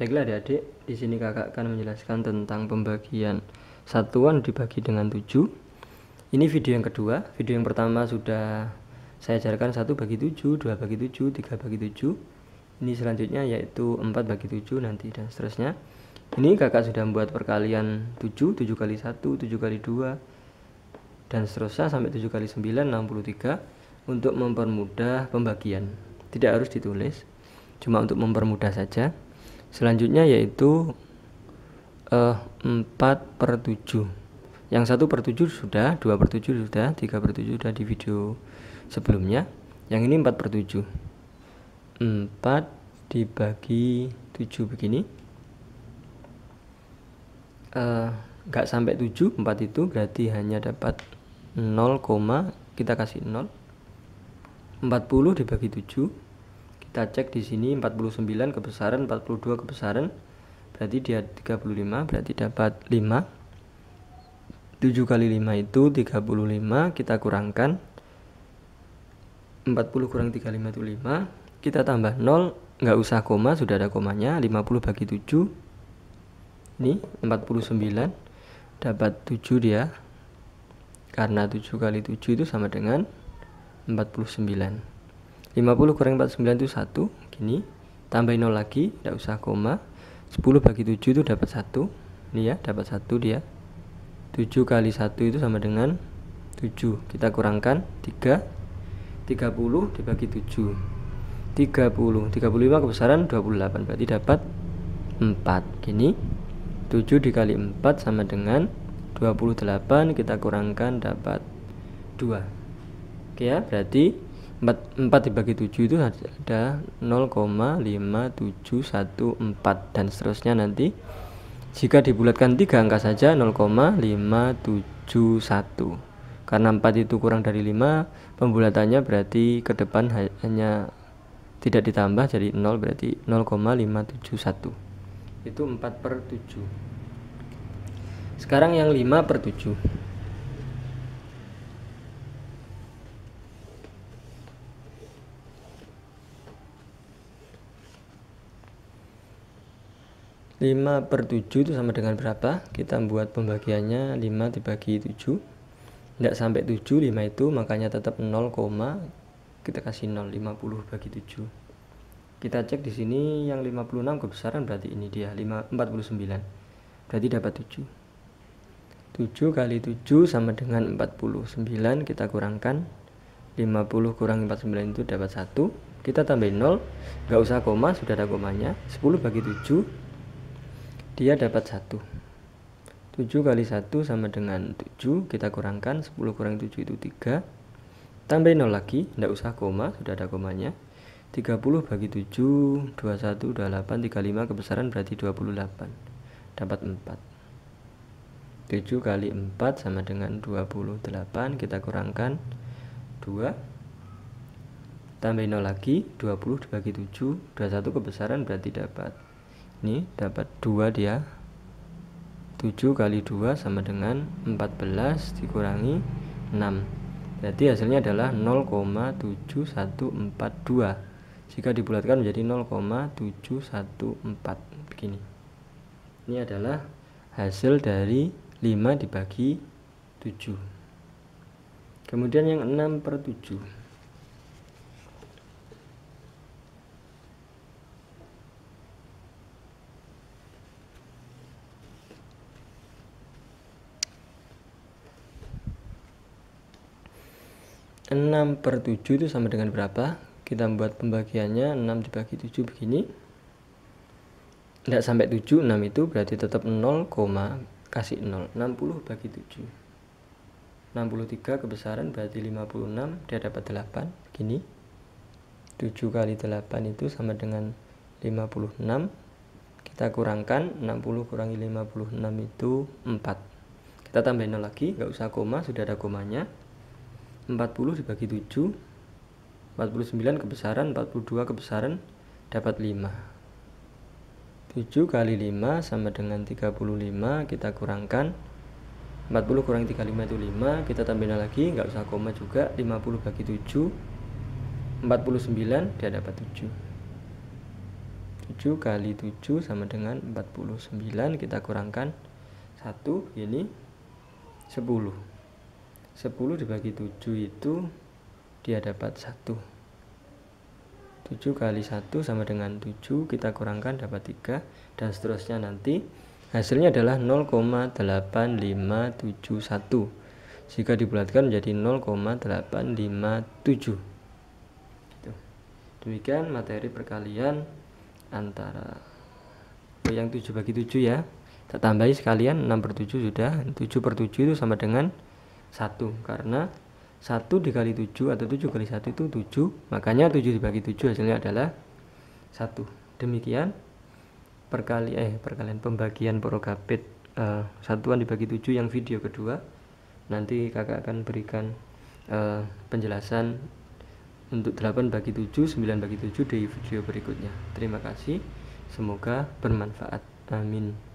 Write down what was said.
Baiklah adik-adik, di sini kakak akan menjelaskan tentang pembagian satuan dibagi dengan 7. Ini video yang kedua. Video yang pertama sudah saya ajarkan 1 bagi 7, 2 bagi 7, 3 bagi 7. Ini selanjutnya yaitu 4 bagi 7 nanti dan seterusnya. Ini kakak sudah membuat perkalian 7, 7 kali 1, 7 kali 2, dan seterusnya sampai 7 kali 9, 63 untuk mempermudah pembagian. Tidak harus ditulis, cuma untuk mempermudah saja selanjutnya yaitu eh, 4 per 7 yang 1 per 7 sudah 2 per 7 sudah 3 per 7 sudah di video sebelumnya yang ini 4 per 7 4 dibagi 7 begini eh, nggak eh, sampai 7 4 itu berarti hanya dapat 0, kita kasih 0 40 dibagi 7 kita cek di sini 49 kebesaran 42 kebesaran berarti dia 35 berarti dapat 5 7 kali 5 itu 35 kita kurangkan 40 kurang 35 itu 5 kita tambah 0 nggak usah koma sudah ada komanya 50 bagi 7 ini 49 dapat 7 dia karena 7 kali 7 itu sama dengan 49 50 kurang 49 itu 1 gini tambahin 0 lagi tidak usah koma 10 bagi 7 itu dapat 1 ini ya dapat 1 dia 7 kali 1 itu sama dengan 7 kita kurangkan 3 30 dibagi 7 30 35 kebesaran 28 berarti dapat 4 gini 7 dikali 4 sama dengan 28 kita kurangkan dapat 2 oke ya berarti 4, 4 dibagi 7 itu ada 0,5714 dan seterusnya nanti jika dibulatkan 3 angka saja 0,571 karena 4 itu kurang dari 5 pembulatannya berarti ke depan hanya tidak ditambah jadi 0 berarti 0,571 itu 4 per 7 sekarang yang 5 per 7 5 per 7 itu sama dengan berapa? Kita buat pembagiannya 5 dibagi 7 Tidak sampai 7, 5 itu makanya tetap 0, kita kasih 0, 50 bagi 7 Kita cek di sini yang 56 kebesaran berarti ini dia 5, 49 Berarti dapat 7 7 kali 7 sama dengan 49 kita kurangkan 50 kurang 49 itu dapat 1 kita tambahin 0 nggak usah koma sudah ada komanya 10 bagi 7 dia dapat satu 7 kali 1 sama dengan 7 kita kurangkan 10 kurang 7 itu 3 tambahin 0 lagi tidak usah koma sudah ada komanya 30 bagi 7 21 28 35 kebesaran berarti 28 dapat 4 7 kali 4 sama dengan 28 kita kurangkan 2 tambahin 0 lagi 20 dibagi 7 21 kebesaran berarti dapat ini dapat 2 dia 7 kali 2 sama dengan 14 dikurangi 6 berarti hasilnya adalah 0,7142 jika dibulatkan menjadi 0,714 begini ini adalah hasil dari 5 dibagi 7 kemudian yang 6 per 7 6 per 7 itu sama dengan berapa kita membuat pembagiannya 6 dibagi 7 begini tidak sampai 7 6 itu berarti tetap 0, kasih 0 60 bagi 7 63 kebesaran berarti 56 dia dapat 8 begini 7 kali 8 itu sama dengan 56 kita kurangkan 60 kurangi 56 itu 4 kita tambahin 0 lagi nggak usah koma sudah ada komanya 40 dibagi 7 49 kebesaran 42 kebesaran dapat 5 7 kali 5 sama dengan 35 kita kurangkan 40 kurang 35 itu 5 kita tambahin lagi nggak usah koma juga 50 bagi 7 49 dia dapat 7 7 kali 7 sama dengan 49 kita kurangkan 1 ini 10 10 dibagi 7 itu dia dapat 1 7 kali 1 sama dengan 7 kita kurangkan dapat 3 dan seterusnya nanti hasilnya adalah 0,8571 jika dibulatkan menjadi 0,857 gitu. demikian materi perkalian antara yang 7 bagi 7 ya kita tambahi sekalian 6 per 7 sudah 7 per 7 itu sama dengan satu karena satu dikali tujuh atau tujuh kali satu itu tujuh makanya tujuh dibagi tujuh hasilnya adalah satu demikian perkali eh perkalian pembagian porogapit eh, satuan dibagi tujuh yang video kedua nanti kakak akan berikan eh, penjelasan untuk 8 bagi 7 9 bagi 7 di video berikutnya terima kasih semoga bermanfaat amin